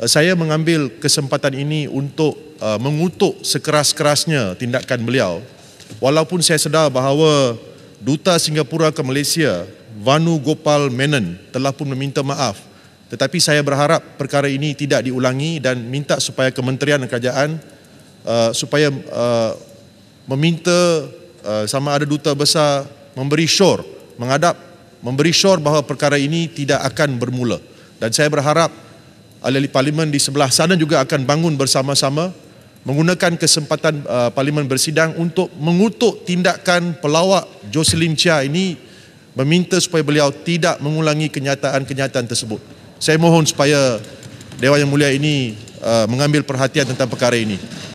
Eh, saya mengambil kesempatan ini untuk eh, mengutuk sekeras-kerasnya tindakan beliau walaupun saya sedar bahawa duta Singapura ke Malaysia Vanu Gopal Menon telah pun meminta maaf tetapi saya berharap perkara ini tidak diulangi dan minta supaya kementerian dan kerajaan uh, supaya uh, meminta uh, sama ada duta besar memberi syur mengadap memberi syur bahawa perkara ini tidak akan bermula dan saya berharap ahli parlimen di sebelah sana juga akan bangun bersama-sama menggunakan kesempatan uh, parlimen bersidang untuk mengutuk tindakan pelawak Jocelyn Chia ini meminta supaya beliau tidak mengulangi kenyataan-kenyataan tersebut. Saya mohon supaya Dewan Yang Mulia ini uh, mengambil perhatian tentang perkara ini.